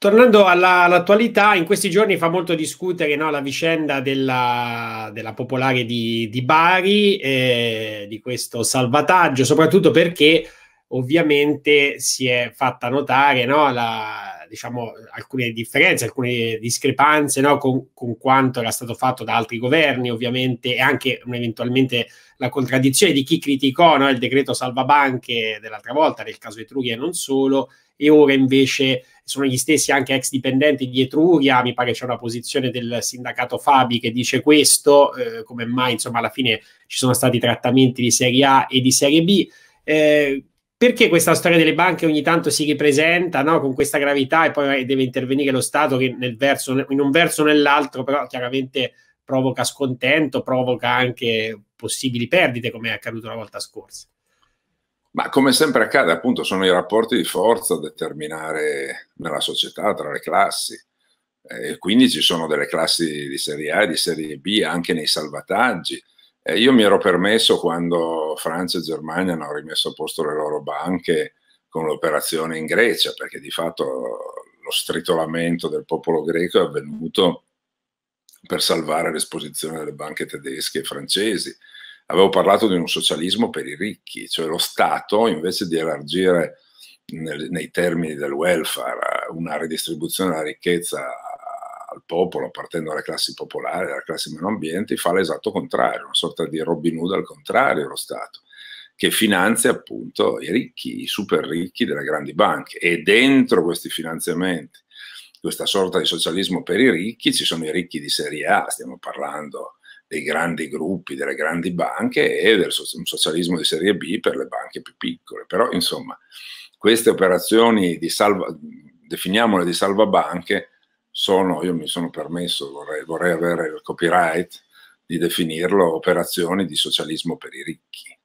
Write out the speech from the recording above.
Tornando alla, all'attualità, in questi giorni fa molto discutere no, la vicenda della, della Popolare di, di Bari, eh, di questo salvataggio, soprattutto perché ovviamente si è fatta notare no, la, diciamo, alcune differenze, alcune discrepanze no? con, con, quanto era stato fatto da altri governi, ovviamente, e anche eventualmente la contraddizione di chi criticò no? il decreto salvabanche dell'altra volta, nel caso Etruria e non solo, e ora invece sono gli stessi anche ex dipendenti di Etruria, mi pare c'è una posizione del sindacato Fabi che dice questo, eh, come mai insomma alla fine ci sono stati trattamenti di Serie A e di Serie B. Eh, perché questa storia delle banche ogni tanto si ripresenta no? con questa gravità e poi deve intervenire lo Stato che verso, in un verso o nell'altro però chiaramente provoca scontento, provoca anche possibili perdite come è accaduto la volta scorsa. Ma come sempre accade, appunto, sono i rapporti di forza a determinare nella società, tra le classi. Eh, e quindi ci sono delle classi di serie A e di serie B anche nei salvataggi eh, io mi ero permesso quando Francia e Germania hanno rimesso a posto le loro banche con l'operazione in Grecia, perché di fatto lo stritolamento del popolo greco è avvenuto per salvare l'esposizione delle banche tedesche e francesi. Avevo parlato di un socialismo per i ricchi, cioè lo Stato invece di elargire nel, nei termini del welfare una ridistribuzione della ricchezza al popolo, partendo dalle classi popolari, dalle classi meno ambienti, fa l'esatto contrario, una sorta di Robin Hood al contrario lo Stato, che finanzia appunto i ricchi, i super ricchi delle grandi banche. E dentro questi finanziamenti, questa sorta di socialismo per i ricchi, ci sono i ricchi di serie A, stiamo parlando dei grandi gruppi, delle grandi banche e del un socialismo di serie B per le banche più piccole. Però insomma, queste operazioni di salva, definiamole di salvabanche, sono, io mi sono permesso, vorrei, vorrei avere il copyright di definirlo operazioni di socialismo per i ricchi